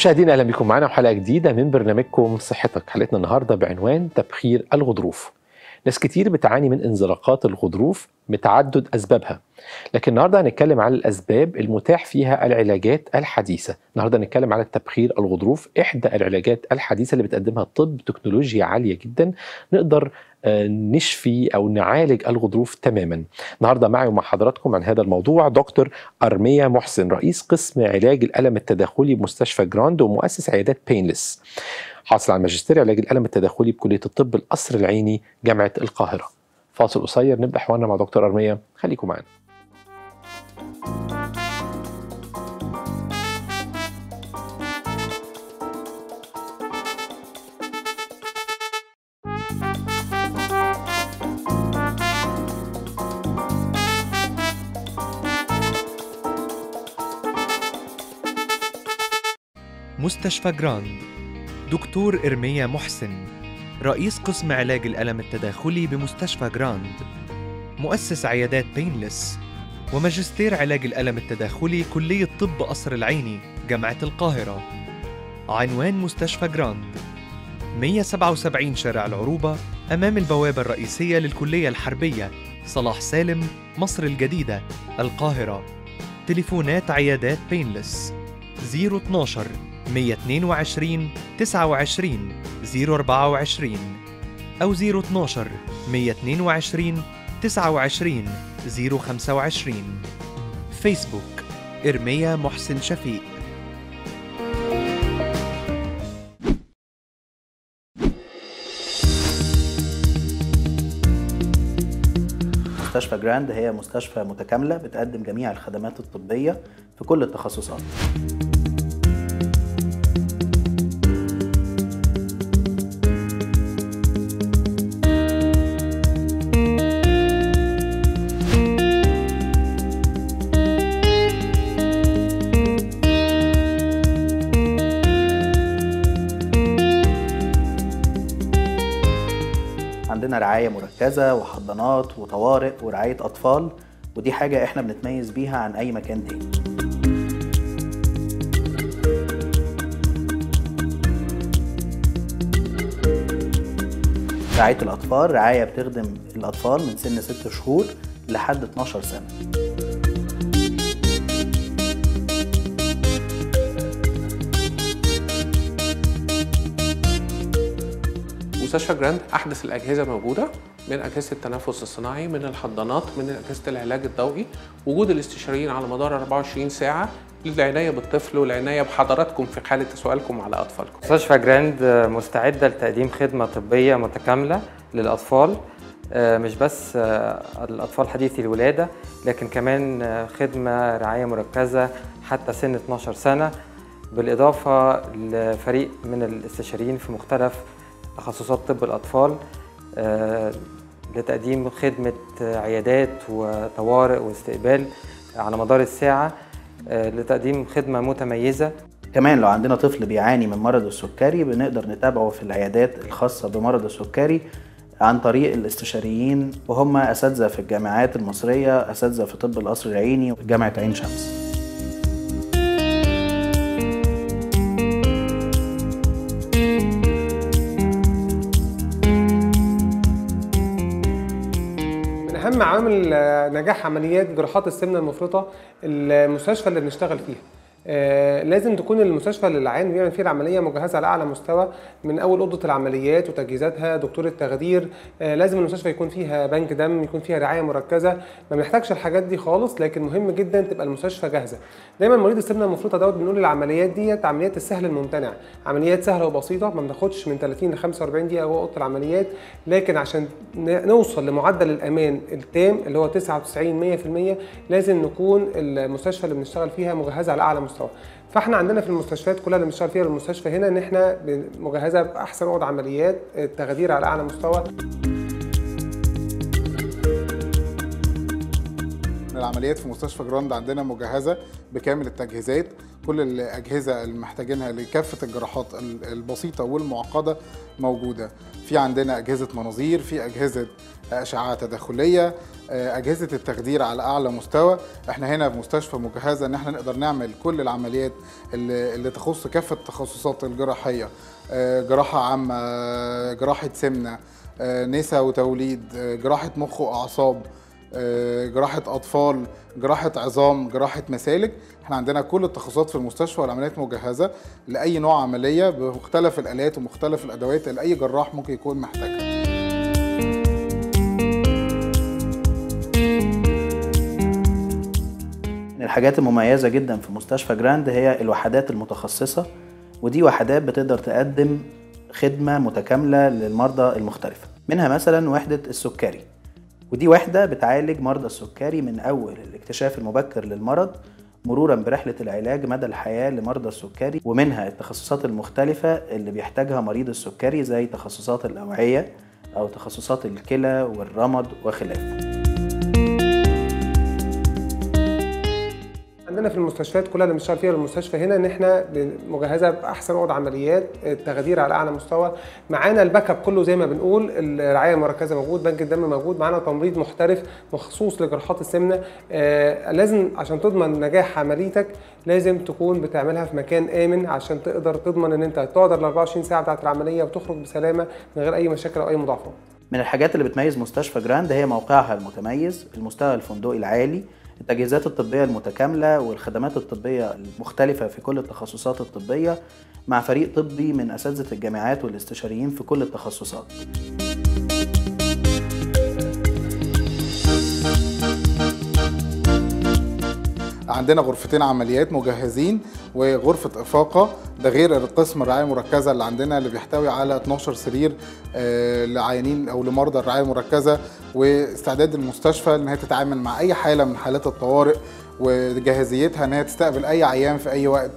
مشاهدينا اهلا بكم معنا وحلقه جديده من برنامجكم صحتك حلقتنا النهارده بعنوان تبخير الغضروف ناس كتير بتعاني من انزلاقات الغضروف متعدد اسبابها لكن النهارده هنتكلم على الاسباب المتاح فيها العلاجات الحديثه النهارده هنتكلم على التبخير الغضروف احدى العلاجات الحديثه اللي بتقدمها الطب تكنولوجيا عاليه جدا نقدر نشفي او نعالج الغضروف تماما. النهارده معي ومع حضراتكم عن هذا الموضوع دكتور ارميه محسن رئيس قسم علاج الالم التداخلي بمستشفى جراند ومؤسس عيادات بينلس. حاصل على ماجستير علاج الالم التداخلي بكليه الطب القصر العيني جامعه القاهره. فاصل قصير نبدا حوارنا مع دكتور ارميه خليكم معانا. مستشفى جراند دكتور إرميا محسن رئيس قسم علاج الألم التداخلي بمستشفى جراند مؤسس عيادات بينلس وماجستير علاج الألم التداخلي كلية طب قصر العيني جامعة القاهرة عنوان مستشفى جراند 177 شارع العروبة أمام البوابة الرئيسية للكلية الحربية صلاح سالم مصر الجديدة القاهرة تليفونات عيادات بينلس 012 122 29 024 أو 012 122 29 025 فيسبوك إرميا محسن شفيق مستشفى جراند هي مستشفى متكاملة بتقدم جميع الخدمات الطبية في كل التخصصات عندنا رعايه مركزه وحضانات وطوارئ ورعايه اطفال ودي حاجه احنا بنتميز بيها عن اي مكان تاني رعايه الاطفال رعايه بتخدم الاطفال من سن 6 شهور لحد 12 سنه مستشفى جراند احدث الاجهزه موجوده من اجهزه التنفس الصناعي من الحضانات من اجهزه العلاج الضوئي وجود الاستشاريين على مدار 24 ساعه للعنايه بالطفل والعنايه بحضراتكم في حاله سؤالكم على اطفالكم. مستشفى جراند آه، مستعده لتقديم خدمه طبيه متكامله للاطفال آه، مش بس آه، الاطفال حديثي الولاده لكن كمان خدمه رعايه مركزه حتى سن 12 سنه بالاضافه لفريق من الاستشاريين في مختلف تخصصات طب الأطفال آه، لتقديم خدمة عيادات وطوارئ واستقبال على مدار الساعة آه، لتقديم خدمة متميزة كمان لو عندنا طفل بيعاني من مرض السكري بنقدر نتابعه في العيادات الخاصة بمرض السكري عن طريق الاستشاريين وهم أساتذة في الجامعات المصرية أساتذة في طب القصر العيني وجامعة عين شمس عامل آه، نجاح عمليات جراحات السمنه المفرطه المستشفى اللي بنشتغل فيها آه، لازم تكون المستشفى اللي العيان بيعمل فيه العمليه مجهزه على اعلى مستوى من اول اوضه العمليات وتجهيزاتها دكتور التخدير آه، لازم المستشفى يكون فيها بنك دم يكون فيها رعايه مركزه ما بنحتاجش الحاجات دي خالص لكن مهم جدا تبقى المستشفى جاهزه دايما مريض السمنه المفرطه دوت بنقول العمليات ديت عمليات السهل الممتنع عمليات سهله وبسيطه ما بناخدش من 30 ل 45 دقيقه هو اوضه العمليات لكن عشان نوصل لمعدل الامان التام اللي هو 99 100% لازم نكون المستشفى اللي بنشتغل فيها مجهزه على اعلى مستوى مستوى فاحنا عندنا في المستشفيات كلها اللي بنشتغل فيها المستشفى هنا ان احنا مجهزه باحسن اوض عمليات التخدير على اعلى مستوى العمليات في مستشفى جراند عندنا مجهزه بكامل التجهيزات كل الاجهزه اللي محتاجينها لكافه الجراحات البسيطه والمعقده موجوده في عندنا اجهزه مناظير في اجهزه اشعه تداخليه آه، اجهزه التخدير على اعلى مستوى احنا هنا في مستشفى مجهزه ان احنا نقدر نعمل كل العمليات اللي, اللي تخص كافه التخصصات الجراحيه آه، جراحه عامه آه، جراحه سمنه نساء وتوليد جراحه مخ واعصاب جراحة أطفال، جراحة عظام، جراحة مسالك، احنا عندنا كل التخصصات في المستشفى والعمليات مجهزة لأي نوع عملية بمختلف الآلات ومختلف الأدوات اللي أي جراح ممكن يكون محتاجها. الحاجات المميزه جدا في مستشفى جراند هي الوحدات المتخصصه ودي وحدات بتقدر تقدم خدمه متكامله للمرضى المختلفه منها مثلا وحده السكري ودي وحده بتعالج مرضى السكري من اول الاكتشاف المبكر للمرض مرورا برحله العلاج مدى الحياه لمرضى السكري ومنها التخصصات المختلفه اللي بيحتاجها مريض السكري زي تخصصات الاوعيه او تخصصات الكلى والرمد وخلافه عندنا في المستشفيات كلها اللي بنشتغل فيها المستشفى هنا ان احنا مجهزه باحسن اوضه عمليات التخدير على اعلى مستوى معانا الباك اب كله زي ما بنقول الرعايه المركزه موجود بنك الدم موجود معانا تمريض محترف مخصوص لجراحات السمنه آه لازم عشان تضمن نجاح عمليتك لازم تكون بتعملها في مكان امن عشان تقدر تضمن ان انت تقدر ال 24 ساعه بتاعت العمليه وتخرج بسلامه من غير اي مشاكل او اي مضاعفات من الحاجات اللي بتميز مستشفى جراند هي موقعها المتميز المستوى الفندقي العالي التجهيزات الطبيه المتكامله والخدمات الطبيه المختلفه في كل التخصصات الطبيه مع فريق طبي من اساتذه الجامعات والاستشاريين في كل التخصصات عندنا غرفتين عمليات مجهزين وغرفة إفاقة ده غير القسم الرعاية المركزة اللي عندنا اللي بيحتوي على 12 سرير آه، لعيانين أو لمرضى الرعاية المركزة واستعداد المستشفى إن هي تتعامل مع أي حالة من حالات الطوارئ وجاهزيتها إن هي تستقبل أي عيان في أي وقت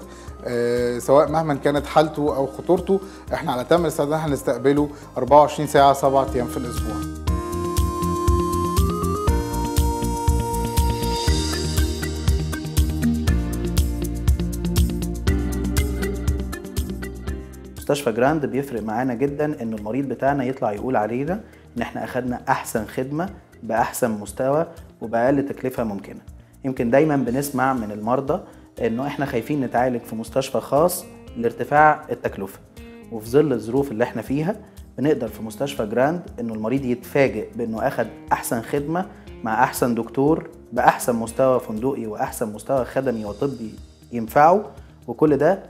آه، سواء مهما كانت حالته أو خطورته إحنا على تم الاستعداد نستقبله 24 ساعة 7 أيام في الأسبوع. مستشفى جراند بيفرق معانا جدا ان المريض بتاعنا يطلع يقول علينا ان احنا اخدنا احسن خدمه باحسن مستوى وباقل تكلفه ممكنه يمكن دايما بنسمع من المرضى انه احنا خايفين نتعالج في مستشفى خاص لارتفاع التكلفه وفي ظل الظروف اللي احنا فيها بنقدر في مستشفى جراند انه المريض يتفاجئ بانه اخد احسن خدمه مع احسن دكتور باحسن مستوى فندقي واحسن مستوى خدمي وطبي ينفعه وكل ده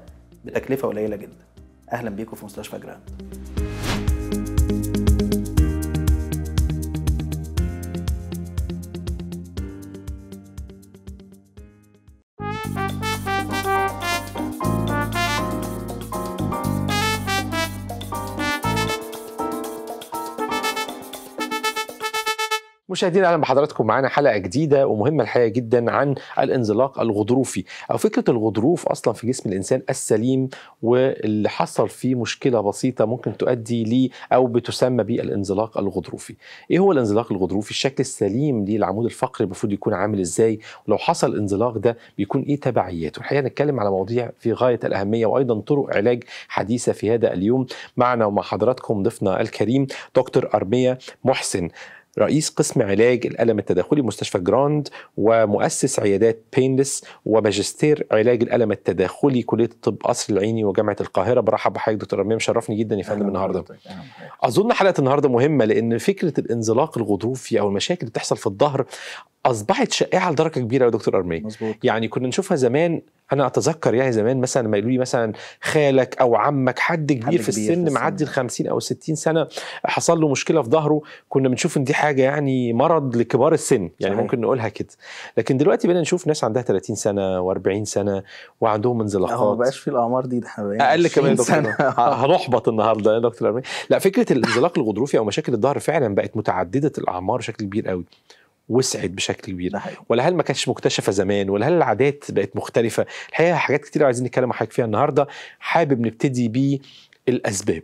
بتكلفه قليله جدا اهلا بيكم في مستشفى جراند مشاهدينا اهلا بحضراتكم معانا حلقه جديده ومهمه الحقيقه جدا عن الانزلاق الغضروفي او فكره الغضروف اصلا في جسم الانسان السليم واللي حصل فيه مشكله بسيطه ممكن تؤدي لي او بتسمى بالانزلاق الغضروفي. ايه هو الانزلاق الغضروفي؟ الشكل السليم للعمود الفقري المفروض يكون عامل ازاي؟ ولو حصل الانزلاق ده بيكون ايه تبعياته؟ الحقيقه نتكلم على مواضيع في غايه الاهميه وايضا طرق علاج حديثه في هذا اليوم معنا ومع حضراتكم ضيفنا الكريم دكتور ارميه محسن رئيس قسم علاج الألم التداخلي مستشفى جراند ومؤسس عيادات بينلس وماجستير علاج الألم التداخلي كلية الطب قصر العيني وجامعة القاهرة برحب بحضرتك دكتور رميم شرفني جدا يا فندم النهارده أظن حلقة النهارده مهمة لأن فكرة الانزلاق الغضروفي أو المشاكل اللي بتحصل في الظهر اصبحت شائعه لدرجه كبيره يا دكتور ارميه مزبوط. يعني كنا نشوفها زمان انا اتذكر يعني زمان مثلا لما يقولوا لي مثلا خالك او عمك حد كبير, حد كبير في السن معدي ال 50 او 60 سنه حصل له مشكله في ظهره كنا بنشوف ان دي حاجه يعني مرض لكبار السن يعني صحيح. ممكن نقولها كده لكن دلوقتي بقينا نشوف ناس عندها 30 سنه و40 سنه وعندهم انزلاقات ما بقاش في الاعمار دي ده اقل كمان يا دكتور هنحبط النهارده يا دكتور ارميه لا فكره الانزلاق الغضروفي او مشاكل الظهر فعلا بقت متعدده الاعمار بشكل كبير قوي وسعت بشكل كبير ولا هل ما كانتش مكتشفه زمان ولا هل العادات بقت مختلفه الحقيقه حاجات كتير عايزين نتكلم مع حضرتك فيها النهارده حابب نبتدي بالاسباب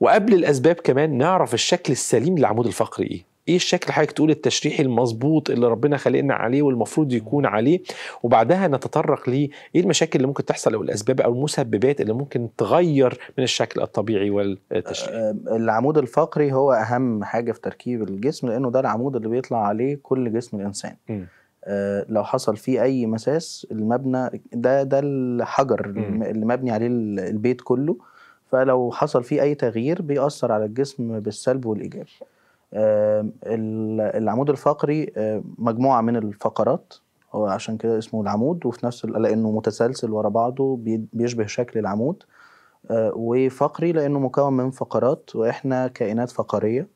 وقبل الاسباب كمان نعرف الشكل السليم للعمود الفقري ايه ايه الشكل حضرتك تقول التشريحي المظبوط اللي ربنا خلقنا عليه والمفروض يكون عليه وبعدها نتطرق ليه ايه المشاكل اللي ممكن تحصل او الاسباب او المسببات اللي ممكن تغير من الشكل الطبيعي والتشريحي آه، آه، العمود الفقري هو اهم حاجه في تركيب الجسم لانه ده العمود اللي بيطلع عليه كل جسم الانسان م. آه، لو حصل فيه اي مساس المبنى ده ده الحجر م. اللي مبني عليه البيت كله فلو حصل فيه اي تغيير بيأثر على الجسم بالسلب والايجاب العمود الفقري مجموعه من الفقرات هو عشان كده اسمه العمود وفي نفس لانه متسلسل ورا بعضه بيشبه شكل العمود آه، وفقري لانه مكون من فقرات واحنا كائنات فقريه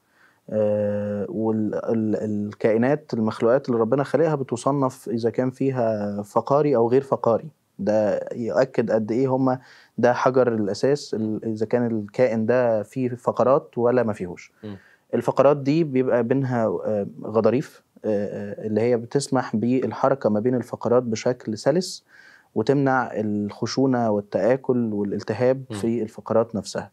آه، والكائنات المخلوقات اللي ربنا خلقها بتصنف اذا كان فيها فقاري او غير فقاري ده يؤكد قد ايه هما ده حجر الاساس اذا كان الكائن ده فيه فقرات ولا ما فيهوش الفقرات دي بيبقى بينها آه، غضاريف آه، آه، اللي هي بتسمح بالحركه ما بين الفقرات بشكل سلس وتمنع الخشونه والتاكل والالتهاب م. في الفقرات نفسها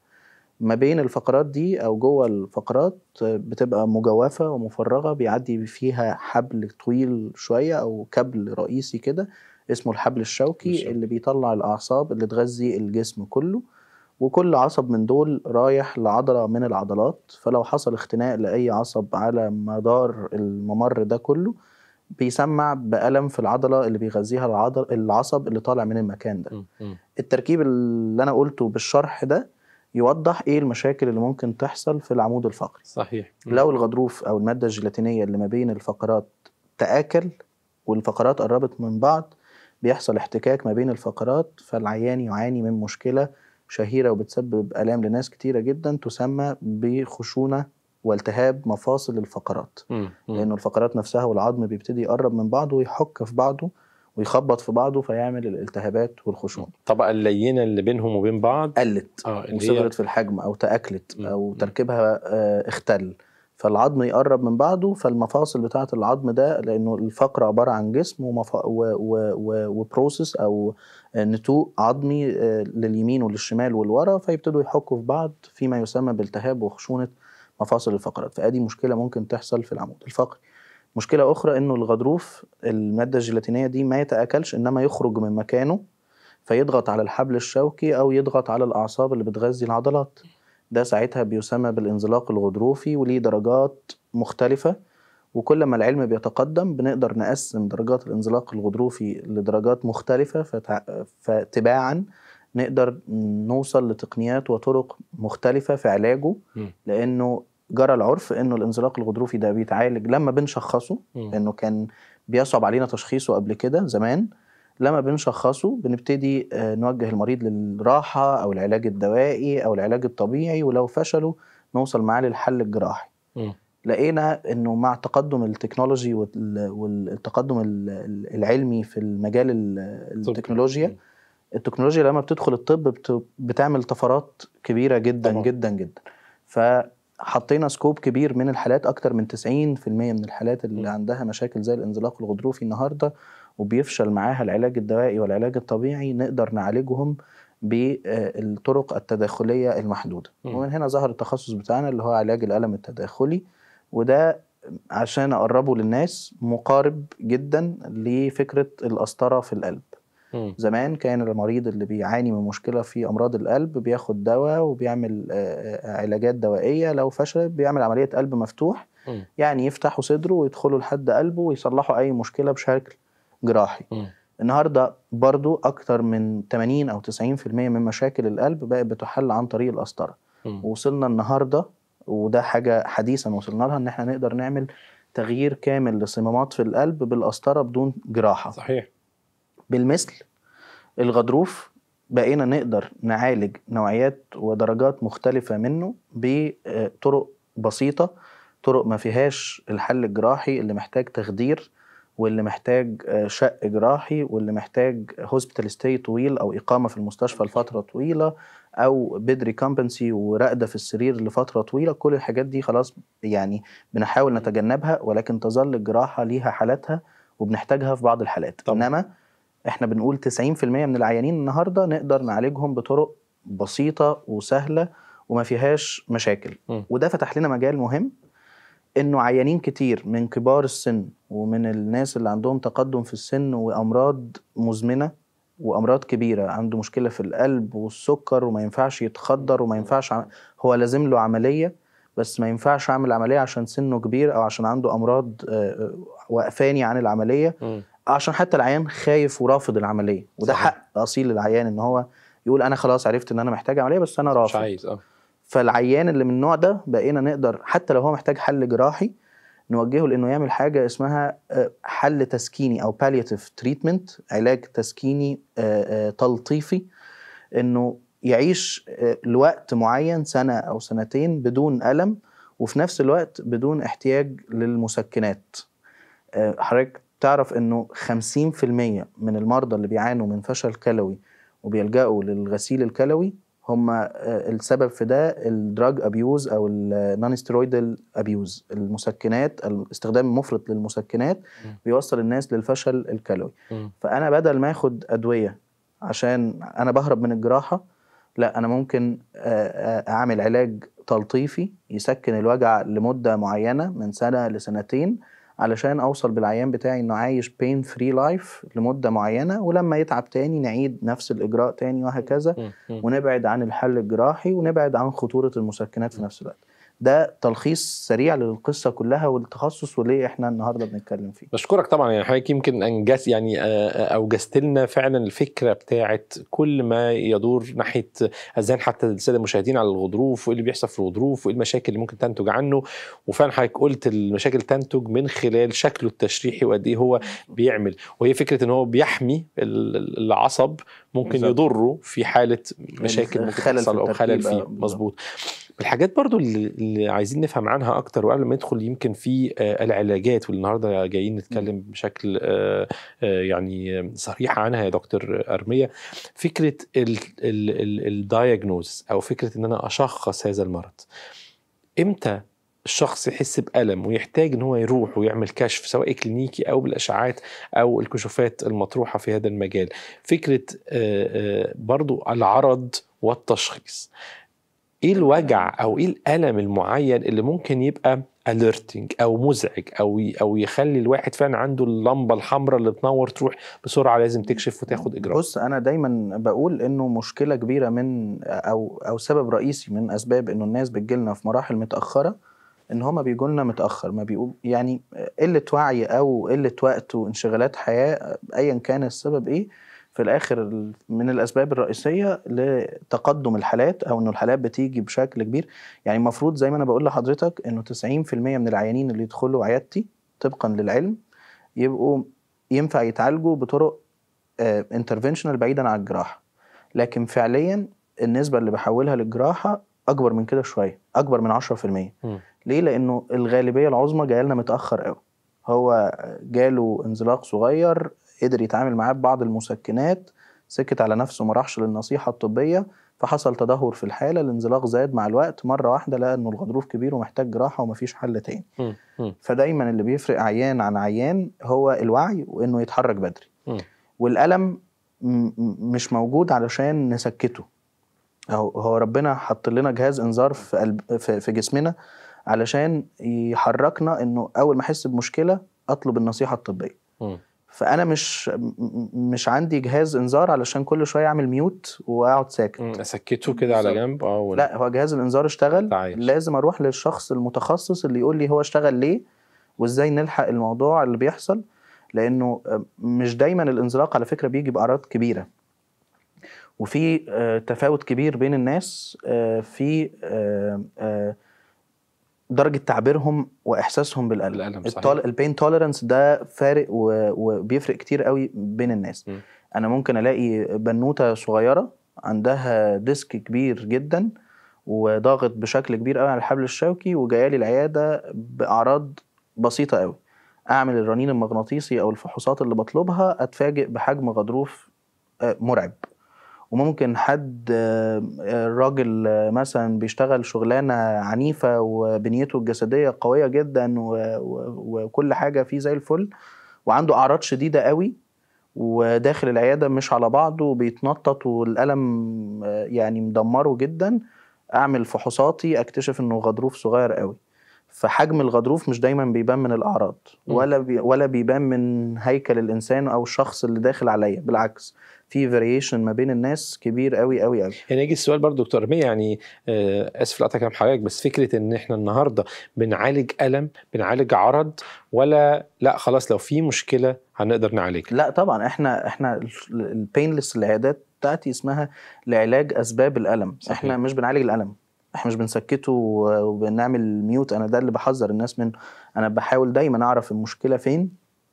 ما بين الفقرات دي او جوه الفقرات بتبقى مجوفه ومفرغه بيعدي فيها حبل طويل شويه او كبل رئيسي كده اسمه الحبل الشوكي اللي بيطلع الاعصاب اللي تغذي الجسم كله وكل عصب من دول رايح لعضلة من العضلات فلو حصل اختناق لأي عصب على مدار الممر ده كله بيسمع بألم في العضلة اللي بيغذيها العضل العصب اللي طالع من المكان ده التركيب اللي أنا قلته بالشرح ده يوضح ايه المشاكل اللي ممكن تحصل في العمود الفقري صحيح لو الغضروف او الماده الجيلاتينيه اللي ما بين الفقرات تاكل والفقرات قربت من بعض بيحصل احتكاك ما بين الفقرات فالعيان يعاني من مشكله شهيرة وبتسبب آلام لناس كتيرة جدا تسمى بخشونة والتهاب مفاصل الفقرات لأنه الفقرات نفسها والعظم بيبتدي يقرب من بعضه ويحك في بعضه ويخبط في بعضه فيعمل الالتهابات والخشونه. الطبقه اللينه اللي بينهم وبين بعض قلت آه وصغرت هي... في الحجم او تاكلت او تركيبها آه اختل. فالعظم يقرب من بعضه فالمفاصل بتاعه العظم ده لانه الفقره عباره عن جسم ومف... و... و... و... وبروسس او نتوء عظمي آه، لليمين وللشمال والورا فيبتدوا يحكوا في بعض فيما يسمى بالتهاب وخشونه مفاصل الفقرات فادي مشكله ممكن تحصل في العمود الفقري مشكله اخرى انه الغضروف الماده الجيلاتينيه دي ما يتاكلش انما يخرج من مكانه فيضغط على الحبل الشوكي او يضغط على الاعصاب اللي بتغذي العضلات ده ساعتها بيسمى بالانزلاق الغضروفي وليه درجات مختلفة وكل ما العلم بيتقدم بنقدر نقسم درجات الانزلاق الغضروفي لدرجات مختلفة فتباعا نقدر نوصل لتقنيات وطرق مختلفة في علاجه لأنه جرى العرف انه الانزلاق الغضروفي ده بيتعالج لما بنشخصه لانه كان بيصعب علينا تشخيصه قبل كده زمان لما بنشخصه بنبتدي آه، نوجه المريض للراحة أو العلاج الدوائي أو العلاج الطبيعي ولو فشلوا نوصل معاه للحل الجراحي لقينا انه مع تقدم التكنولوجي والتقدم العلمي في المجال التكنولوجيا التكنولوجيا لما بتدخل الطب بتعمل طفرات كبيره جدا طبعا. جدا جدا فحطينا سكوب كبير من الحالات اكتر من 90% من الحالات اللي م. عندها مشاكل زي الانزلاق الغضروفي النهارده وبيفشل معاها العلاج الدوائي والعلاج الطبيعي نقدر نعالجهم بالطرق التداخليه المحدوده م. ومن هنا ظهر التخصص بتاعنا اللي هو علاج الالم التداخلي وده عشان اقربه للناس مقارب جدا لفكره القسطره في القلب م. زمان كان المريض اللي بيعاني من مشكله في امراض القلب بياخد دواء وبيعمل آه، آه، علاجات دوائيه لو فشل بيعمل عمليه قلب مفتوح م. يعني يفتحوا صدره ويدخلوا لحد قلبه ويصلحوا اي مشكله بشكل جراحي م. النهارده برضو اكتر من 80 او 90% من مشاكل القلب بقت بتحل عن طريق القسطره وصلنا النهارده وده حاجه حديثا وصلنا لها ان احنا نقدر نعمل تغيير كامل لصمامات في القلب بالقسطره بدون جراحه صحيح بالمثل الغضروف بقينا نقدر نعالج نوعيات ودرجات مختلفه منه بطرق آه، بسيطه طرق ما فيهاش الحل الجراحي اللي محتاج تخدير واللي محتاج آه، شق جراحي واللي محتاج هوسبيتال ستي طويل او اقامه في المستشفى لفتره طويله او بيد كومبنسي ورقده في السرير لفتره طويله كل الحاجات دي خلاص يعني بنحاول نتجنبها ولكن تظل الجراحه ليها حالاتها وبنحتاجها في بعض الحالات طبعا. انما احنا بنقول 90% من العيانين النهارده نقدر نعالجهم بطرق بسيطه وسهله وما فيهاش مشاكل م. وده فتح لنا مجال مهم انه عيانين كتير من كبار السن ومن الناس اللي عندهم تقدم في السن وامراض مزمنه وامراض كبيره عنده مشكله في القلب والسكر وما ينفعش يتخدر وما ينفعش هو لازم له عمليه بس ما ينفعش اعمل عمليه عشان سنه كبير او عشان عنده امراض آه، آه، واقفاني عن العمليه م. عشان حتى العيان خايف ورافض العمليه وده صحيح. حق اصيل العيان ان هو يقول انا خلاص عرفت ان انا محتاج عمليه بس انا رافض مش عايز اه فالعيان اللي من النوع ده بقينا نقدر حتى لو هو محتاج حل جراحي نوجهه لانه يعمل حاجه اسمها آه، حل تسكيني او باليتيف تريتمنت علاج تسكيني آه، آه، تلطيفي انه يعيش لوقت معين سنه او سنتين بدون الم وفي نفس الوقت بدون احتياج للمسكنات حضرتك تعرف انه 50% من المرضى اللي بيعانوا من فشل كلوي وبيلجأوا للغسيل الكلوي هم آه، السبب في ده الدراج ابيوز او النون سترويدال ابيوز المسكنات الاستخدام المفرط للمسكنات بيوصل الناس للفشل الكلوي فانا بدل ما اخد ادويه عشان انا بهرب من الجراحه لا انا ممكن آه، آه، اعمل علاج تلطيفي يسكن الوجع لمده معينه من سنه لسنتين علشان اوصل بالعيان بتاعي انه عايش بين فري لايف لمده معينه ولما يتعب تاني نعيد نفس الاجراء تاني وهكذا ونبعد عن الحل الجراحي ونبعد عن خطوره المسكنات في نفس الوقت ده تلخيص سريع للقصه كلها والتخصص وليه احنا النهارده بنتكلم فيه بشكرك طبعا يعني حضرتك يمكن انجز يعني آه، آه، اوجزت لنا فعلا الفكره بتاعه كل ما يدور ناحيه ازاي حتى الساده المشاهدين على الغضروف وايه اللي بيحصل في الغضروف وايه المشاكل اللي ممكن تنتج عنه وفعلا حضرتك قلت المشاكل تنتج من خلال شكله التشريحي وقد ايه هو بيعمل وهي فكره ان هو بيحمي العصب ممكن بالزبط. يضره في حاله يعني مشاكل ممكن تحصل او خلل فيه آه، مظبوط الحاجات برضو اللي عايزين نفهم عنها اكتر وقبل ما ندخل يمكن في آه، العلاجات واللي النهارده جايين نتكلم بشكل آه، آه، يعني صريح عنها يا دكتور ارميه فكره الدايجنوز او فكره ان انا اشخص هذا المرض امتى الشخص يحس بألم ويحتاج ان هو يروح ويعمل كشف سواء كلينيكي او بالاشعاعات او الكشوفات المطروحه في هذا المجال فكره برضو العرض والتشخيص ايه الوجع او ايه الالم المعين اللي ممكن يبقى اليرتنج او مزعج او او يخلي الواحد فعلا عنده اللمبه الحمراء اللي تنور تروح بسرعه لازم تكشف وتاخد اجراء بص انا دايما بقول انه مشكله كبيره من او او سبب رئيسي من اسباب انه الناس بتجيلنا في مراحل متاخره ان هما بيجوا لنا متاخر ما بيقول يعني قله وعي او قله وقت وانشغالات حياه ايا كان السبب ايه في الاخر من الاسباب الرئيسيه لتقدم الحالات او انه الحالات بتيجي بشكل كبير يعني المفروض زي ما انا بقول لحضرتك انه 90% من العيانين اللي يدخلوا عيادتي طبقا للعلم يبقوا ينفع يتعالجوا بطرق انترفنشنال آه، بعيدا عن الجراحه لكن فعليا النسبه اللي بحولها للجراحه اكبر من كده شويه اكبر من 10% م. ليه لانه الغالبيه العظمى جايلنا متاخر قوي هو جاله انزلاق صغير قدر يتعامل معاه ببعض المسكنات سكت على نفسه ما راحش للنصيحه الطبيه فحصل تدهور في الحاله الانزلاق زاد مع الوقت مره واحده لقى انه الغضروف كبير ومحتاج جراحه ومفيش حل تاني فدايما اللي بيفرق عيان عن عيان هو الوعي وانه يتحرك بدري والالم مش موجود علشان نسكته هو ربنا حط لنا جهاز انذار في قلب في جسمنا علشان يحركنا انه اول ما احس بمشكله اطلب النصيحه الطبيه فانا مش مش عندي جهاز انذار علشان كل شويه اعمل ميوت واقعد ساكت اسكته كده على جنب اه لا هو جهاز الانذار اشتغل تعايش. لازم اروح للشخص المتخصص اللي يقول لي هو اشتغل ليه وازاي نلحق الموضوع اللي بيحصل لانه آه، مش دايما الانزلاق على فكره بيجي باعراض كبيره وفي آه، تفاوت كبير بين الناس آه، في درجه تعبيرهم واحساسهم بالالم, الالم التول... البين توليرانس ده فارق و... وبيفرق كتير قوي بين الناس م. انا ممكن الاقي بنوته صغيره عندها ديسك كبير جدا وضاغط بشكل كبير قوي على الحبل الشوكي وجايه لي العياده باعراض بسيطه قوي اعمل الرنين المغناطيسي او الفحوصات اللي بطلبها اتفاجئ بحجم غضروف آه، مرعب وممكن حد آه، الراجل آه، مثلا بيشتغل شغلانه عنيفه وبنيته الجسديه قويه جدا وكل حاجه فيه زي الفل وعنده اعراض شديده قوي وداخل العياده مش على بعضه وبيتنطط والالم آه، يعني مدمره جدا اعمل فحوصاتي اكتشف انه غضروف صغير قوي فحجم الغضروف مش دايما بيبان من الاعراض ولا بي ولا بيبان من هيكل الانسان او الشخص اللي داخل عليا بالعكس في فاريشن ما بين الناس كبير قوي قوي قوي يعني يجي السؤال برضه دكتور رمية يعني آه اسف لقطع كلام حضرتك بس فكره ان احنا النهارده بنعالج الم بنعالج عرض ولا لا خلاص لو في مشكله هنقدر نعالجها لا طبعا احنا احنا البينلس العيادات بتاعتي اسمها لعلاج اسباب الالم صحيح. احنا مش بنعالج الالم احنا مش بنسكته وبنعمل ميوت انا ده اللي بحذر الناس من انا بحاول دايما اعرف المشكله فين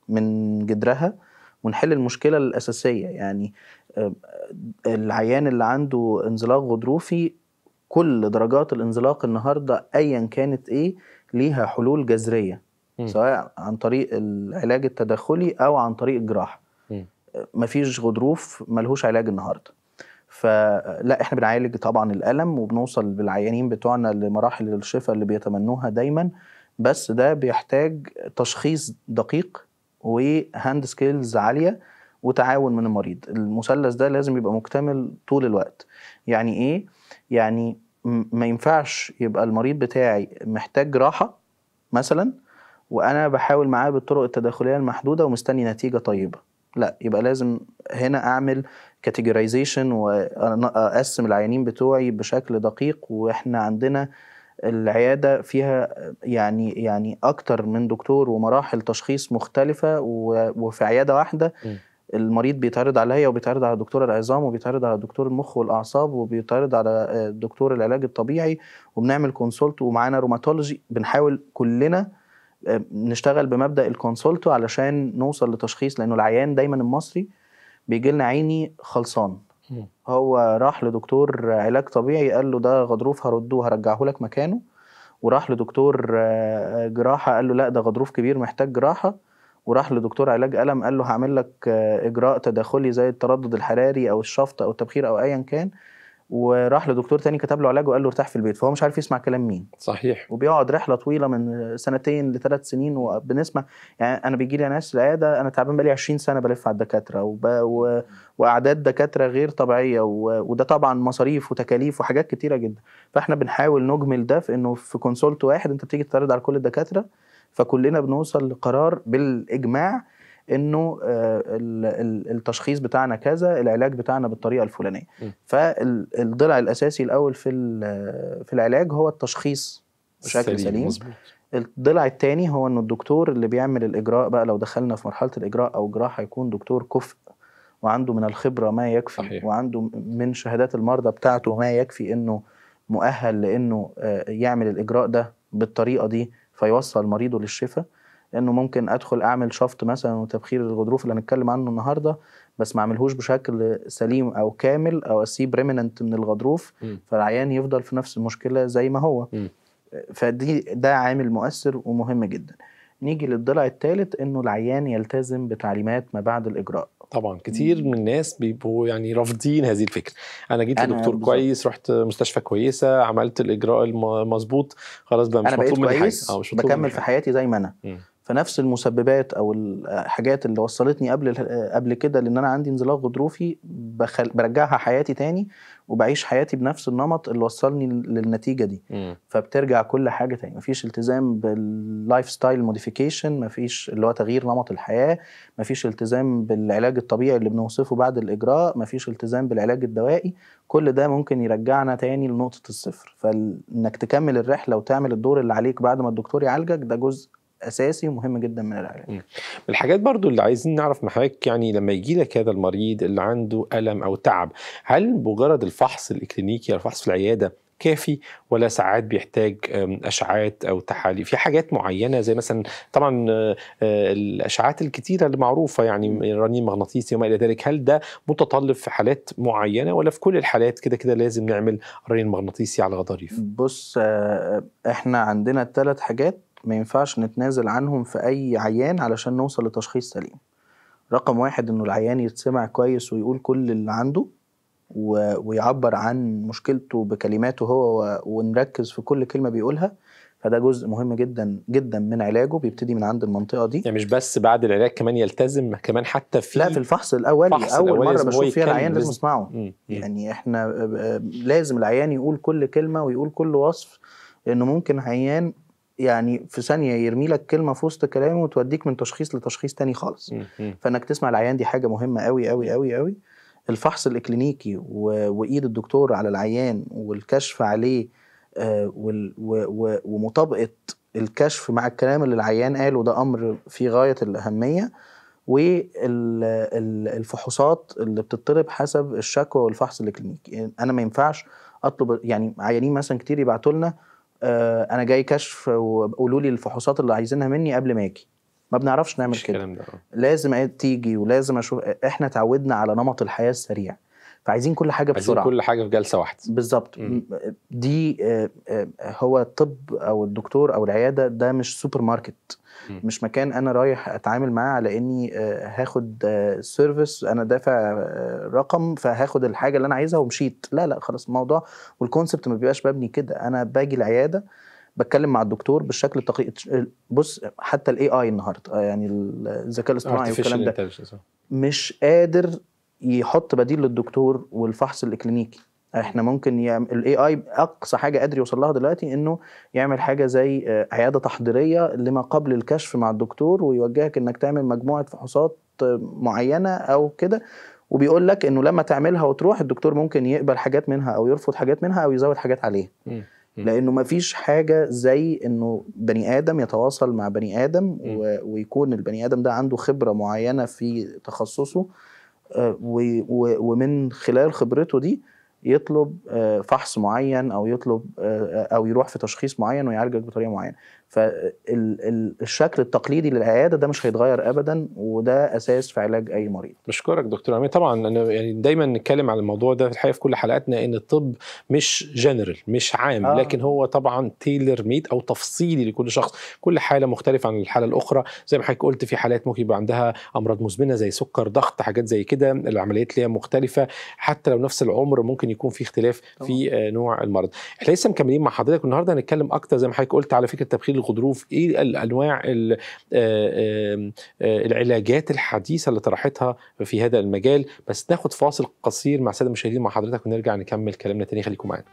من جدرها ونحل المشكله الاساسيه يعني آه، العيان اللي عنده انزلاق غضروفي كل درجات الانزلاق النهارده ايا كانت ايه ليها حلول جذريه سواء عن طريق العلاج التداخلي او عن طريق الجراحه مفيش غضروف ملهوش علاج النهارده فلا احنا بنعالج طبعا الالم وبنوصل بالعيانين بتوعنا لمراحل الشفاء اللي بيتمنوها دايما بس ده بيحتاج تشخيص دقيق وهاند سكيلز عاليه وتعاون من المريض المثلث ده لازم يبقى مكتمل طول الوقت يعني ايه يعني ما ينفعش يبقى المريض بتاعي محتاج راحه مثلا وانا بحاول معاه بالطرق التداخليه المحدوده ومستني نتيجه طيبه لا يبقى لازم هنا اعمل كاتيجورايزيشن واقسم العيانين بتوعي بشكل دقيق واحنا عندنا العياده فيها يعني يعني اكتر من دكتور ومراحل تشخيص مختلفه وفي عياده واحده المريض بيتعرض عليا وبيتعرض على دكتور العظام وبيتعرض على دكتور المخ والاعصاب وبيتعرض على آه، دكتور العلاج الطبيعي وبنعمل كونسولت ومعانا روماتولوجي بنحاول كلنا آه، نشتغل بمبدا الكونسولت علشان نوصل لتشخيص لانه العيان دايما المصري بيجي لنا عيني خلصان هو راح لدكتور علاج طبيعي قال له ده غضروف هرده هرجعه لك مكانه وراح لدكتور آه، جراحه قال له لا ده غضروف كبير محتاج جراحه وراح لدكتور علاج الم قال له هعمل لك آه، اجراء تداخلي زي التردد الحراري او الشفط او التبخير او ايا كان وراح لدكتور تاني كتب له علاج وقال له ارتاح في البيت فهو مش عارف يسمع كلام مين صحيح وبيقعد رحله طويله من سنتين لثلاث سنين وبنسمع يعني انا بيجي لي ناس العياده انا تعبان بقالي 20 سنه بلف على الدكاتره وب... و... واعداد دكاتره غير طبيعيه و... وده طبعا مصاريف وتكاليف وحاجات كتيره جدا فاحنا بنحاول نجمل ده في انه في كونسولت واحد انت بتيجي تتعرض على كل الدكاتره فكلنا بنوصل لقرار بالاجماع انه آه، التشخيص بتاعنا كذا العلاج بتاعنا بالطريقه الفلانيه فالضلع الاساسي الاول في في العلاج هو التشخيص بشكل سليم, سليم. الضلع الثاني هو انه الدكتور اللي بيعمل الاجراء بقى لو دخلنا في مرحله الاجراء او جراح هيكون دكتور كفء وعنده من الخبره ما يكفي صحيح. وعنده من شهادات المرضى بتاعته ما يكفي انه مؤهل لانه آه، يعمل الاجراء ده بالطريقه دي فيوصل مريضه للشفاء لانه ممكن ادخل اعمل شفط مثلا وتبخير الغضروف اللي هنتكلم عنه النهارده بس ما اعملهوش بشكل سليم او كامل او اسيب ريمننت من الغضروف فالعيان يفضل في نفس المشكله زي ما هو فدي ده عامل مؤثر ومهم جدا نيجي للضلع الثالث انه العيان يلتزم بتعليمات ما بعد الاجراء طبعا كتير من الناس بيبقوا يعني رافضين هذه الفكره انا جيت أنا لدكتور كويس رحت مستشفى كويسه عملت الاجراء المظبوط خلاص بقى مش مطلوب مني حاجه اه مش مطلوب بكمل في حياتي زي ما انا م. فنفس المسببات او الحاجات اللي وصلتني قبل قبل كده لان انا عندي انزلاق غضروفي بخل... برجعها حياتي تاني وبعيش حياتي بنفس النمط اللي وصلني للنتيجه دي م. فبترجع كل حاجه تاني مفيش التزام باللايف ستايل موديفيكيشن مفيش اللي هو تغيير نمط الحياه مفيش التزام بالعلاج الطبيعي اللي بنوصفه بعد الاجراء مفيش التزام بالعلاج الدوائي كل ده ممكن يرجعنا تاني لنقطه الصفر فانك تكمل الرحله وتعمل الدور اللي عليك بعد ما الدكتور يعالجك ده جزء اساسي ومهم جدا من العلاج. من الحاجات برضو اللي عايزين نعرف من حضرتك يعني لما يجي لك هذا المريض اللي عنده الم او تعب هل مجرد الفحص الاكلينيكي او الفحص في العياده كافي ولا ساعات بيحتاج اشعات او تحاليل في حاجات معينه زي مثلا طبعا آه، الاشعات الكتيره اللي معروفه يعني رنين مغناطيسي وما الى ذلك هل ده متطلب في حالات معينه ولا في كل الحالات كده كده لازم نعمل رنين مغناطيسي على غضاريف بص آه، احنا عندنا ثلاث حاجات ما ينفعش نتنازل عنهم في أي عيان علشان نوصل لتشخيص سليم رقم واحد إنه العيان يتسمع كويس ويقول كل اللي عنده و... ويعبر عن مشكلته بكلماته هو و... ونركز في كل كلمة بيقولها فده جزء مهم جدا جدا من علاجه بيبتدي من عند المنطقه دي يعني مش بس بعد العلاج كمان يلتزم كمان حتى في لا في الفحص الاولي فحص اول الأولي مره بشوف فيها العيان لازم اسمعه يعني احنا آه، آه، لازم العيان يقول كل كلمه ويقول كل وصف لانه ممكن عيان يعني في ثانيه يرمي لك كلمه في وسط كلامه وتوديك من تشخيص لتشخيص تاني خالص فانك تسمع العيان دي حاجه مهمه قوي قوي قوي قوي الفحص الاكلينيكي وايد الدكتور على العيان والكشف عليه آه، ومطابقه الكشف مع الكلام اللي العيان قاله ده امر في غايه الاهميه والفحوصات اللي بتطلب حسب الشكوى والفحص الاكلينيكي يعني انا ما ينفعش اطلب يعني عيانين مثلا كتير يبعتوا لنا آه، انا جاي كشف وقولوا لي الفحوصات اللي عايزينها مني قبل ما اجي ما بنعرفش نعمل كده آه. لازم تيجي ولازم اشوف احنا اتعودنا على نمط الحياه السريع فعايزين كل حاجه بسرعه عايزين كل حاجه في جلسه واحده بالظبط دي آه، آه، آه، هو الطب او الدكتور او العياده ده مش سوبر ماركت مش مكان انا رايح اتعامل معاه على اني هاخد سيرفيس انا دافع رقم فهاخد الحاجه اللي انا عايزها ومشيت لا لا خلاص الموضوع والكونسبت ما بيبقاش مبني كده انا باجي العياده بتكلم مع الدكتور بالشكل التقليدي بص حتى الاي اي النهارده يعني الذكاء الاصطناعي والكلام ده مش قادر يحط بديل للدكتور والفحص الاكلينيكي احنا ممكن يعمل الاي اي اقصى حاجه قادر يوصل لها دلوقتي انه يعمل حاجه زي آه، عياده تحضيريه لما قبل الكشف مع الدكتور ويوجهك انك تعمل مجموعه فحوصات آه، معينه او كده وبيقول لك انه لما تعملها وتروح الدكتور ممكن يقبل حاجات منها او يرفض حاجات منها او يزود حاجات عليها لانه ما فيش حاجه زي انه بني ادم يتواصل مع بني ادم ويكون البني ادم ده عنده خبره معينه في تخصصه ومن خلال خبرته دي يطلب آه، فحص معين او يطلب آه، آه، او يروح في تشخيص معين ويعالجك بطريقه معينه فالشكل التقليدي للعياده ده مش هيتغير ابدا وده اساس في علاج اي مريض. بشكرك دكتور عماد طبعا انا يعني دايما نتكلم على الموضوع ده في الحقيقه في كل حلقاتنا ان الطب مش جنرال مش عام آه. لكن هو طبعا تيلر ميت او تفصيلي لكل شخص، كل حاله مختلفه عن الحاله الاخرى، زي ما حضرتك قلت في حالات ممكن يبقى عندها امراض مزمنه زي سكر ضغط حاجات زي كده العمليات اللي هي مختلفه حتى لو نفس العمر ممكن يكون في اختلاف طبعا. في آه، نوع المرض. احنا لسه مكملين مع حضرتك النهارده هنتكلم اكتر زي ما حضرتك قلت على فكره تبخير الغضروف ايه الانواع آه، آه، آه، العلاجات الحديثه اللي طرحتها في هذا المجال بس ناخد فاصل قصير مع الساده المشاهدين مع حضرتك ونرجع نكمل كلامنا تاني خليكم معانا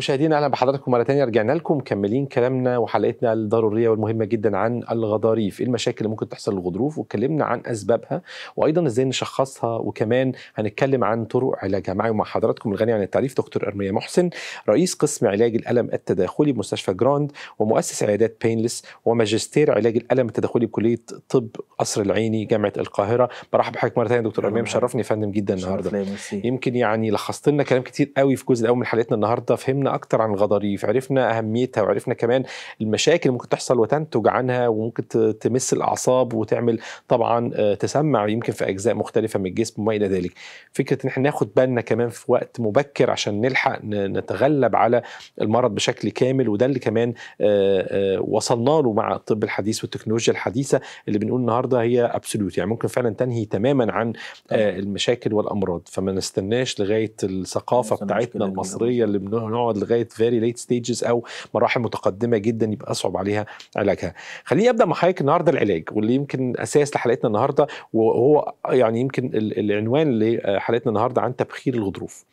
مشاهدينا اهلا بحضراتكم مره ثانيه رجعنا لكم مكملين كلامنا وحلقتنا الضروريه والمهمه جدا عن الغضاريف، إيه المشاكل اللي ممكن تحصل للغضروف واتكلمنا عن اسبابها وايضا ازاي نشخصها وكمان هنتكلم عن طرق علاجها، معي ومع حضراتكم الغني عن التعريف دكتور ارميه محسن رئيس قسم علاج الالم التداخلي بمستشفى جراند ومؤسس عيادات بينلس وماجستير علاج الالم التداخلي بكليه طب قصر العيني جامعه القاهره، برحب بحضرتك مره ثانيه دكتور ارميه مشرفني يا فندم جدا النهارده. يمكن يعني لخصت لنا كلام كتير قوي في الجزء الاول من حلقتنا النهارده فهمنا اكتر عن الغضاريف عرفنا اهميتها وعرفنا كمان المشاكل اللي ممكن تحصل وتنتج عنها وممكن تمس الاعصاب وتعمل طبعا آه، تسمع يمكن في اجزاء مختلفه من الجسم وما الى ذلك فكره ان احنا ناخد بالنا كمان في وقت مبكر عشان نلحق نتغلب على المرض بشكل كامل وده اللي كمان آه، آه، وصلنا له مع الطب الحديث والتكنولوجيا الحديثه اللي بنقول النهارده هي ابسولوت يعني ممكن فعلا تنهي تماما عن المشاكل والامراض فما نستناش لغايه الثقافه بتاعتنا المصريه اللي بنقعد لغايه فيري ليت ستيجز او مراحل متقدمه جدا يبقى اصعب عليها علاجها. خليني ابدا مع حضرتك النهارده العلاج واللي يمكن اساس لحلقتنا النهارده وهو يعني يمكن العنوان لحلقتنا النهارده عن تبخير الغضروف.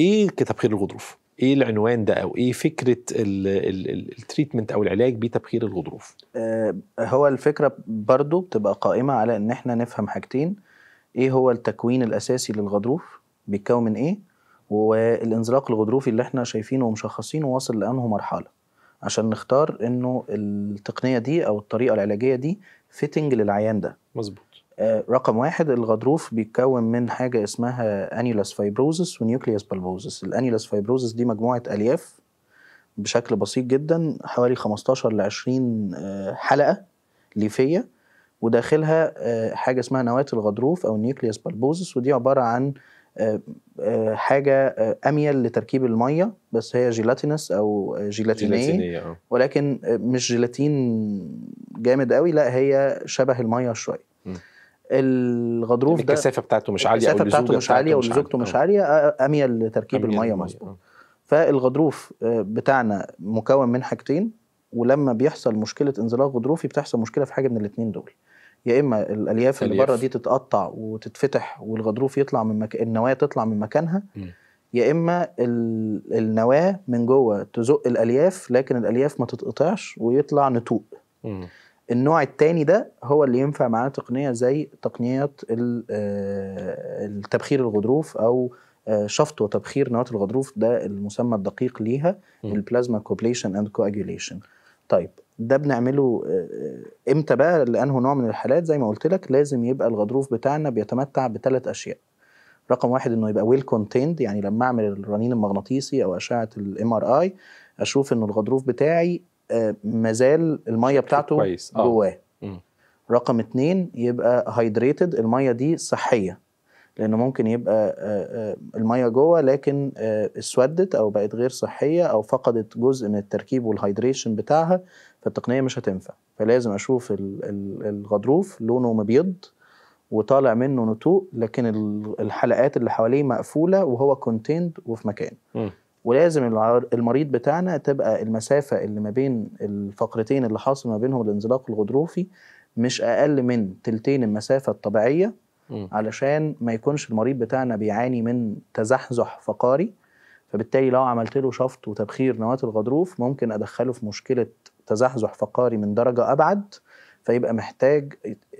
ايه تبخير الغضروف؟ ايه العنوان ده او ايه فكره التريتمنت او العلاج بتبخير الغضروف؟ آه، هو الفكره برضو بتبقى قائمه على ان احنا نفهم حاجتين ايه هو التكوين الاساسي للغضروف بيتكون من ايه؟ والانزلاق الغضروفي اللي احنا شايفينه ومشخصينه واصل لانه مرحله عشان نختار انه التقنيه دي او الطريقه العلاجيه دي فيتنج للعيان ده مظبوط آه، رقم واحد الغضروف بيتكون من حاجه اسمها انيولاس فايبروزس ونيوكليوس بالبوزس الانيولاس فايبروزس دي مجموعه الياف بشكل بسيط جدا حوالي 15 ل 20 آه، حلقه ليفيه وداخلها آه، حاجه اسمها نواه الغضروف او النيوكليوس بالبوزس ودي عباره عن آه، آه، حاجه آه، اميل لتركيب الميه بس هي جيلاتينس او جيلاتينيه جيلاتينية. ولكن مش جيلاتين جامد قوي لا هي شبه الميه شويه الغضروف يعني ده الكثافه بتاعته مش عاليه الكثافه بتاعته مش عاليه ولزوجته مش عاليه اميل لتركيب الميه مظبوط فالغضروف بتاعنا مكون من حاجتين ولما بيحصل مشكله انزلاق غضروفي بتحصل مشكله في حاجه من الاثنين دول يا اما الالياف اللي بره دي تتقطع وتتفتح والغضروف يطلع من مك... النواه تطلع من مكانها يا اما النواه من جوه تزق الالياف لكن الالياف ما تتقطعش ويطلع نتوء النوع الثاني ده هو اللي ينفع معاه تقنيه زي تقنيه آه، التبخير الغضروف او آه، شفط وتبخير نواه الغضروف ده المسمى الدقيق ليها البلازما كوبليشن اند كواجوليشن طيب ده بنعمله آه، آه، امتى بقى لانه نوع من الحالات زي ما قلت لك لازم يبقى الغضروف بتاعنا بيتمتع بثلاث اشياء رقم واحد انه يبقى ويل كونتيند يعني لما اعمل الرنين المغناطيسي او اشعه الام ار اي اشوف ان الغضروف بتاعي آه، مازال الميه بتاعته كويس. آه. جواه رقم اتنين يبقى هايدريتد الميه دي صحيه لانه ممكن يبقى الميه جوه لكن اسودت او بقت غير صحيه او فقدت جزء من التركيب والهايدريشن بتاعها فالتقنيه مش هتنفع فلازم اشوف الغضروف لونه مبيض وطالع منه نتوء لكن الحلقات اللي حواليه مقفوله وهو كونتيند وفي مكان ولازم المريض بتاعنا تبقى المسافه اللي ما بين الفقرتين اللي حاصل ما بينهم الانزلاق الغضروفي مش اقل من تلتين المسافه الطبيعيه م. علشان ما يكونش المريض بتاعنا بيعاني من تزحزح فقاري فبالتالي لو عملت له شفط وتبخير نواه الغضروف ممكن ادخله في مشكله تزحزح فقاري من درجه ابعد فيبقى محتاج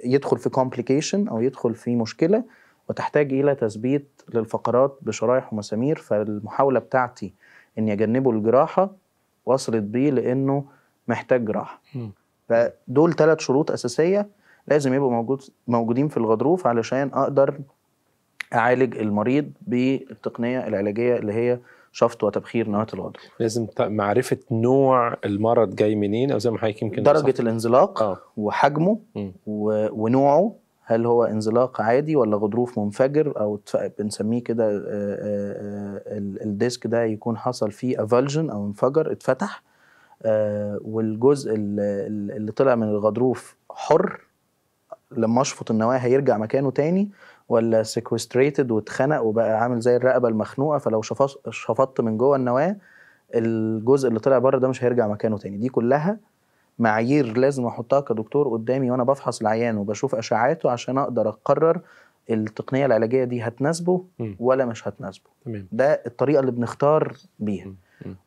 يدخل في كومبليكيشن او يدخل في مشكله وتحتاج الى تثبيت للفقرات بشرايح ومسامير فالمحاوله بتاعتي اني اجنبه الجراحه وصلت بيه لانه محتاج جراحه فدول ثلاث شروط اساسيه لازم يبقوا موجود موجودين في الغضروف علشان اقدر اعالج المريض بالتقنيه العلاجيه اللي هي شفط وتبخير نواة الغدر لازم معرفة نوع المرض جاي منين أو زي ما حضرتك يمكن درجة الانزلاق آه. وحجمه و... ونوعه هل هو انزلاق عادي ولا غضروف منفجر او بنسميه كده آه، آه، آه، الديسك ده يكون حصل فيه افالجن او انفجر اتفتح والجزء اللي طلع من الغضروف حر لما اشفط النواه هيرجع مكانه تاني ولا سيكوستريتد واتخنق وبقى عامل زي الرقبه المخنوقه فلو شفطت من جوه النواه الجزء اللي طلع بره ده مش هيرجع مكانه تاني دي كلها معايير لازم احطها كدكتور قدامي وانا بفحص العيان وبشوف اشعاعاته عشان اقدر اقرر التقنيه العلاجيه دي هتناسبه ولا مش هتناسبه ده الطريقه اللي بنختار بيها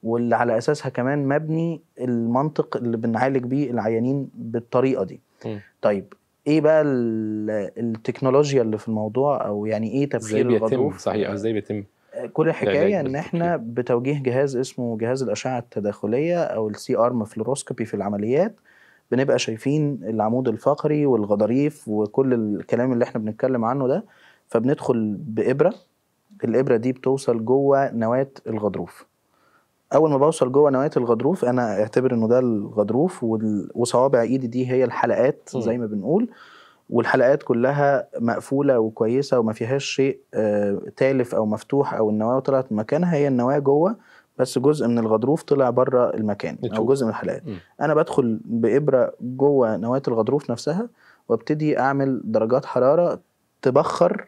واللي على اساسها كمان مبني المنطق اللي بنعالج بيه العيانين بالطريقه دي طيب ايه بقى التكنولوجيا اللي في الموضوع او يعني ايه تبريد الغضروف صحيح ازاي بيتم كل الحكايه يعني ان احنا بتوجيه جهاز اسمه جهاز الاشعه التداخليه او السي ارم فلوروسكوبي في العمليات بنبقى شايفين العمود الفقري والغضاريف وكل الكلام اللي احنا بنتكلم عنه ده فبندخل بابره الابره دي بتوصل جوه نواه الغضروف اول ما بوصل جوه نوايه الغضروف انا اعتبر انه ده الغضروف وصوابع ايدي دي هي الحلقات زي ما بنقول والحلقات كلها مقفوله وكويسه وما فيهاش شيء آه، تالف او مفتوح او النواه طلعت مكانها هي النواه جوه بس جزء من الغضروف طلع بره المكان او جزء من الحلقات انا بدخل بابره جوه نواه الغضروف نفسها وابتدي اعمل درجات حراره تبخر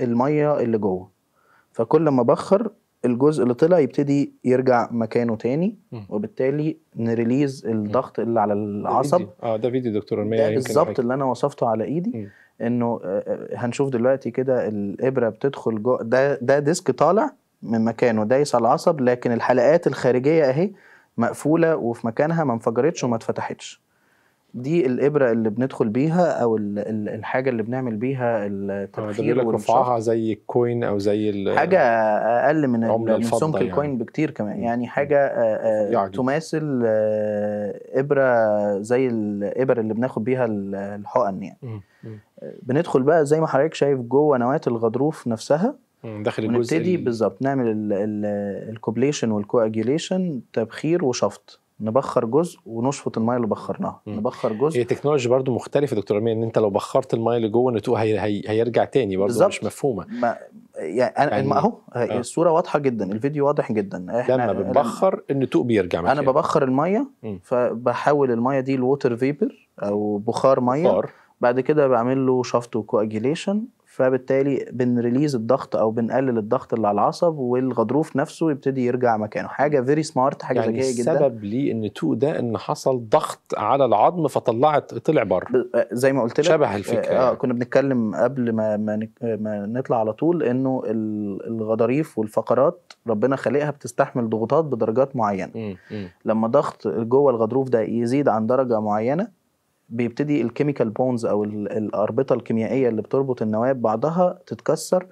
الميه اللي جوه فكل ما بخر الجزء اللي طلع يبتدي يرجع مكانه تاني وبالتالي نريليز الضغط اللي على العصب اه ده فيديو دكتور رمية ده بالظبط اللي انا وصفته على ايدي انه آه، آه، هنشوف دلوقتي كده الابره بتدخل جوه ده ده ديسك طالع من مكانه دايس على العصب لكن الحلقات الخارجيه اهي مقفوله وفي مكانها ما انفجرتش وما اتفتحتش دي الابره اللي بندخل بيها او الحاجه اللي بنعمل بيها التبخير آه رفعها زي الكوين او زي حاجه اقل من من سمك يعني. الكوين بكتير كمان يعني حاجه آه آه يعني. تماثل آه ابره زي الابر اللي بناخد بيها الحقن يعني م. م. آه، بندخل بقى زي ما حضرتك شايف جوه نواه الغضروف نفسها داخل الجزء نبتدي بالظبط نعمل الكوبليشن والكواجيليشن تبخير وشفط نبخر جزء ونشفط الميه اللي بخرناها نبخر جزء هي تكنولوجي برضو مختلفه دكتور امين ان انت لو بخرت الميه اللي جوه النتوء هي هي هيرجع تاني برضو بالزبط. مش مفهومه ما يعني, يعني اهو آه. الصوره واضحه جدا الفيديو واضح جدا احنا لما بنبخر النتوء بيرجع مكان. انا ببخر الميه فبحول الميه دي لووتر فيبر او بخار ميه بخار. بعد كده بعمل له شفط وكواجيليشن فبالتالي بنريليز الضغط او بنقلل الضغط اللي على العصب والغضروف نفسه يبتدي يرجع مكانه حاجه فيري سمارت حاجه يعني ذكيه جدا السبب ليه ان تو ده ان حصل ضغط على العظم فطلعت طلع بره آه، زي ما قلت لك شبه الفكره اه, آه كنا بنتكلم قبل ما ما, ما نطلع على طول انه الغضاريف والفقرات ربنا خالقها بتستحمل ضغوطات بدرجات معينه م. لما ضغط جوه الغضروف ده يزيد عن درجه معينه بيبتدي الكيميكال بونز او الاربطه الكيميائيه اللي بتربط النواه ببعضها تتكسر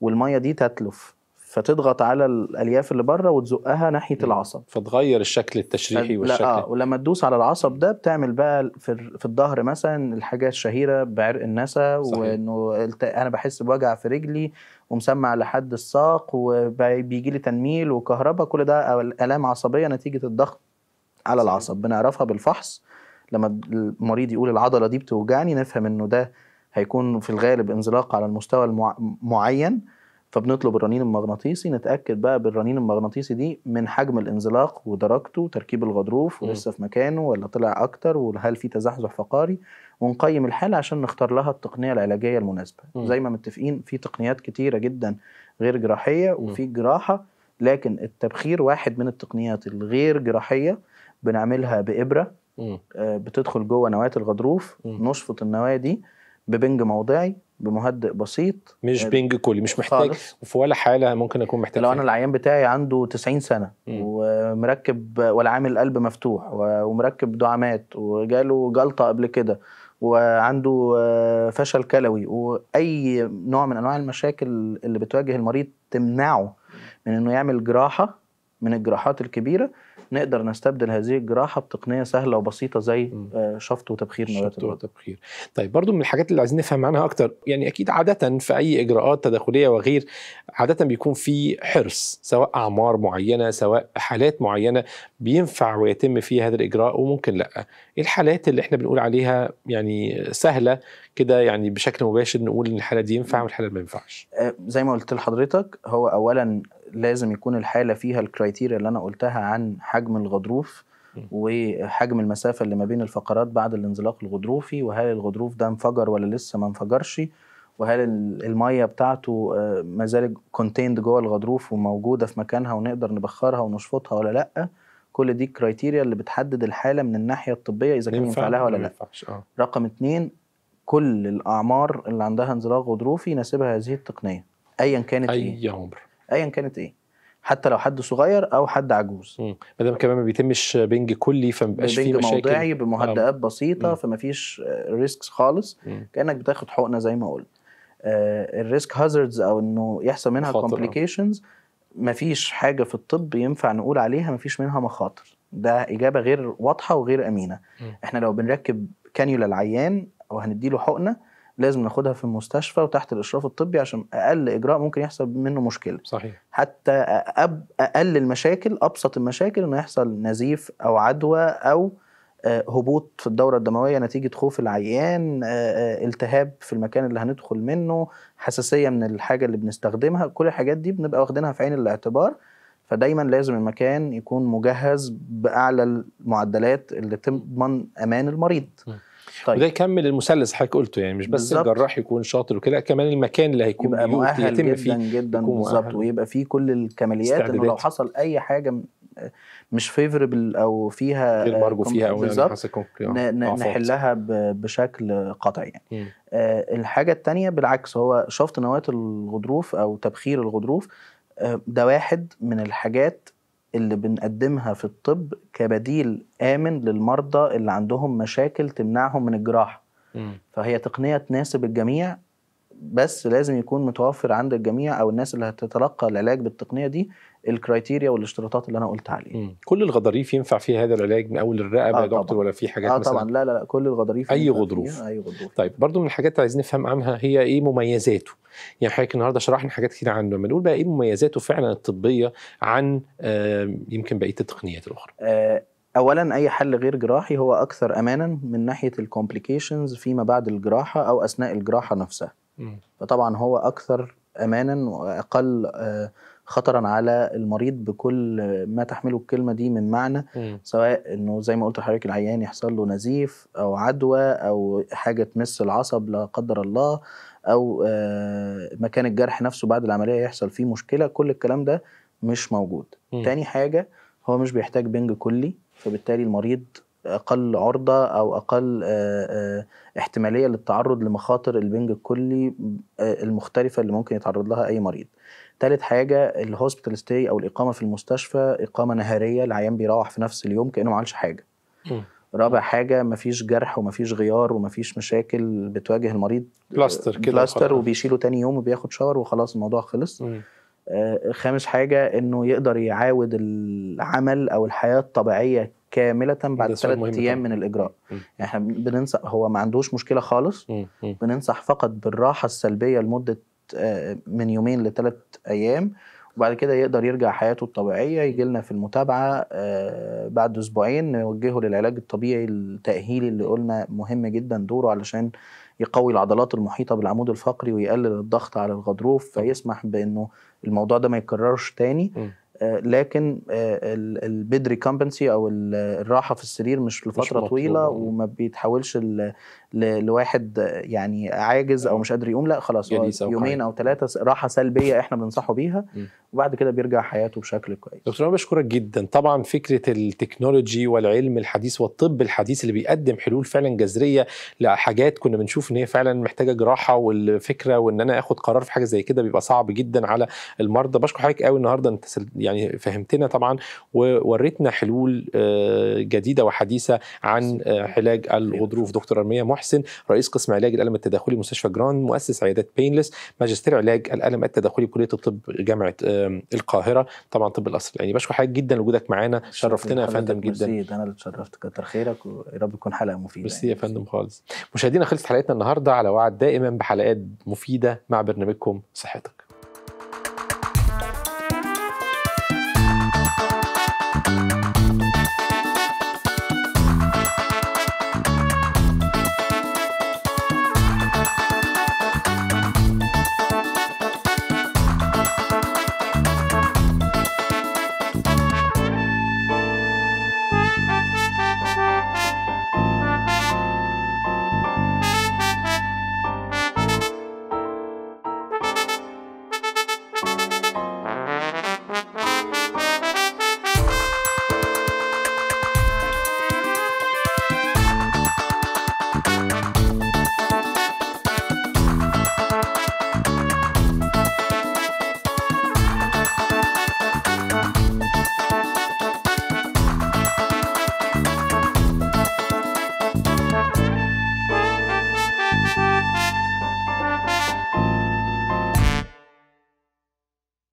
والميه دي تتلف فتضغط على الالياف اللي بره وتزقها ناحيه العصب فتغير الشكل التشريحي والشكل لا آه ولما تدوس على العصب ده بتعمل بقى في, في الظهر مثلا الحاجه الشهيره بعرق النسا وانه انا بحس بوجع في رجلي ومسمع لحد الساق وبيجي لي تنميل وكهرباء كل ده الام عصبيه نتيجه الضغط على العصب بنعرفها بالفحص لما المريض يقول العضله دي بتوجعني نفهم انه ده هيكون في الغالب انزلاق على المستوى المعين فبنطلب الرنين المغناطيسي نتاكد بقى بالرنين المغناطيسي دي من حجم الانزلاق ودرجته تركيب الغضروف ولسه في مكانه ولا طلع اكتر وهل في تزحزح فقاري ونقيم الحاله عشان نختار لها التقنيه العلاجيه المناسبه م. زي ما متفقين في تقنيات كتيره جدا غير جراحيه وفي جراحه لكن التبخير واحد من التقنيات الغير جراحيه بنعملها بابره آه، بتدخل جوه نواه الغضروف نشفط النواه دي ببنج موضعي بمهدئ بسيط مش آه، بنج كلي مش محتاج وفي ولا حاله ممكن اكون محتاج لو انا العيان بتاعي عنده 90 سنه مم. ومركب ولا عامل قلب مفتوح ومركب دعامات وجاله جلطه قبل كده وعنده آه، فشل كلوي واي نوع من انواع المشاكل اللي بتواجه المريض تمنعه من انه يعمل جراحه من الجراحات الكبيره نقدر نستبدل هذه الجراحه بتقنيه سهله وبسيطه زي آه، شفط وتبخير شفط وتبخير طيب برضو من الحاجات اللي عايزين نفهم عنها اكتر يعني اكيد عاده في اي اجراءات تداخليه وغير عاده بيكون في حرص سواء اعمار معينه سواء حالات معينه بينفع ويتم فيها هذا الاجراء وممكن لا إيه الحالات اللي احنا بنقول عليها يعني سهله كده يعني بشكل مباشر نقول ان الحاله دي ينفع والحاله ما ينفعش آه، زي ما قلت لحضرتك هو اولا لازم يكون الحاله فيها الكرايتيريا اللي انا قلتها عن حجم الغضروف وحجم المسافه اللي ما بين الفقرات بعد الانزلاق الغضروفي وهل الغضروف ده انفجر ولا لسه ما انفجرش وهل الميه بتاعته آه، ما زالت كونتيند جوه الغضروف وموجوده في مكانها ونقدر نبخرها ونشفطها ولا لا كل دي الكرايتيريا اللي بتحدد الحاله من الناحيه الطبيه اذا كان ينفع لها ولا لا آه. رقم اتنين كل الاعمار اللي عندها انزلاق غضروفي يناسبها هذه التقنيه ايا كانت اي إيه؟ عمر ايا كانت ايه حتى لو حد صغير او حد عجوز ما دام كمان ما بيتمش بنج كلي فما بيبقاش فيه مشاكل موضعي بمهدئات آه. بسيطه مم. فما فيش ريسكس آه، خالص مم. كانك بتاخد حقنه زي ما قلت آه الريسك هازاردز او انه يحصل منها كومبليكيشنز آه. مفيش حاجه في الطب ينفع نقول عليها مفيش منها مخاطر ده اجابه غير واضحه وغير امينه مم. احنا لو بنركب كانيولا العيان وهنديله حقنه لازم ناخدها في المستشفى وتحت الاشراف الطبي عشان اقل اجراء ممكن يحصل منه مشكله صحيح حتى اقل المشاكل ابسط المشاكل انه يحصل نزيف او عدوى او آه، هبوط في الدورة الدموية نتيجة خوف العيان آه، آه، التهاب في المكان اللي هندخل منه حساسية من الحاجة اللي بنستخدمها كل الحاجات دي بنبقى واخدينها في عين الاعتبار فدايما لازم المكان يكون مجهز بأعلى المعدلات اللي تضمن أمان المريض طيب. وده يكمل المثلث حضرتك قلته يعني مش بس الجراح يكون شاطر وكده كمان المكان اللي هيكون يبقى مؤهل يتم جدا فيه جدا بالظبط ويبقى فيه كل الكماليات انه لو حصل اي حاجه مش فيفربل او فيها غير آه، مرجو فيها او يعني آه، نحلها بشكل قطعي يعني آه الحاجه الثانيه بالعكس هو شفط نواه الغضروف او تبخير الغضروف آه، ده واحد من الحاجات اللي بنقدمها في الطب كبديل آمن للمرضى اللي عندهم مشاكل تمنعهم من الجراحة م. فهي تقنية تناسب الجميع بس لازم يكون متوفر عند الجميع أو الناس اللي هتتلقى العلاج بالتقنية دي الكرايتيريا والاشتراطات اللي انا قلت عليها كل الغضاريف ينفع فيها هذا العلاج من اول الرقبه آه يا دكتور ولا في حاجات آه مثلا طبعا لا لا, لا كل الغضاريف اي غضروف اي غضروف طيب برضو من الحاجات اللي عايزين نفهم عنها هي ايه مميزاته يعني حضرتك النهارده شرحنا حاجات كتير عنه لما نقول بقى ايه مميزاته فعلا الطبيه عن آه يمكن بقيه التقنيات الاخرى آه اولا اي حل غير جراحي هو اكثر امانا من ناحيه الكومبليكيشنز فيما بعد الجراحه او اثناء الجراحه نفسها م. فطبعا هو اكثر امانا واقل آه خطرا على المريض بكل ما تحمله الكلمه دي من معنى م. سواء انه زي ما قلت لحضرتك العيان يحصل له نزيف او عدوى او حاجه تمس العصب لا قدر الله او آه، مكان الجرح نفسه بعد العمليه يحصل فيه مشكله كل الكلام ده مش موجود م. تاني حاجه هو مش بيحتاج بنج كلي فبالتالي المريض اقل عرضه او اقل آه، آه، احتماليه للتعرض لمخاطر البنج الكلي المختلفه اللي ممكن يتعرض لها اي مريض ثالث حاجه الهوسبيتال ستاي او الاقامه في المستشفى اقامه نهاريه العيان بيروح في نفس اليوم كانه ما عملش حاجه رابع حاجة مفيش جرح ومفيش غيار ومفيش مشاكل بتواجه المريض بلاستر آه، كده بلاستر وبيشيله تاني يوم وبياخد شاور وخلاص الموضوع خلص م. آه خامس حاجة انه يقدر يعاود العمل او الحياة الطبيعية كاملة بعد ثلاثة ايام من الاجراء يعني احنا بننصح هو ما عندوش مشكلة خالص بننصح فقط بالراحة السلبية لمدة آه، من يومين لثلاث ايام وبعد كده يقدر يرجع حياته الطبيعيه يجي لنا في المتابعه آه، بعد اسبوعين نوجهه للعلاج الطبيعي التاهيلي اللي قلنا مهم جدا دوره علشان يقوي العضلات المحيطه بالعمود الفقري ويقلل الضغط على الغضروف فيسمح بانه الموضوع ده ما يتكررش تاني م. آه، لكن آه، البيد ريكمبنسي او الراحه في السرير مش لفتره مش طويله آه. وما بيتحولش لواحد يعني عاجز او مش قادر يقوم لا خلاص يومين او ثلاثه راحه سلبيه احنا بننصحه بيها وبعد كده بيرجع حياته بشكل كويس دكتور انا بشكرك جدا طبعا فكره التكنولوجي والعلم الحديث والطب الحديث اللي بيقدم حلول فعلا جذريه لحاجات كنا بنشوف ان هي فعلا محتاجه جراحه والفكره وان انا اخد قرار في حاجه زي كده بيبقى صعب جدا على المرضى بشكر حضرتك قوي النهارده انت يعني فهمتنا طبعا ووريتنا حلول آه، جديده وحديثه عن آه، علاج الغضروف دكتور ارميه محسن رئيس قسم علاج الالم التداخلي مستشفى جراند مؤسس عيادات بينلس ماجستير علاج الالم التداخلي بكليه الطب جامعه آه، القاهره طبعا طب القصر العيني بشكر حضرتك جدا لوجودك معانا شرفتنا يا فندم جدا ميرسي انا اللي اتشرفت كتر خيرك ويا رب تكون حلقه مفيده ميرسي يعني. يا فندم خالص مشاهدينا خلصت حلقتنا النهارده على وعد دائما بحلقات مفيده مع برنامجكم صحتك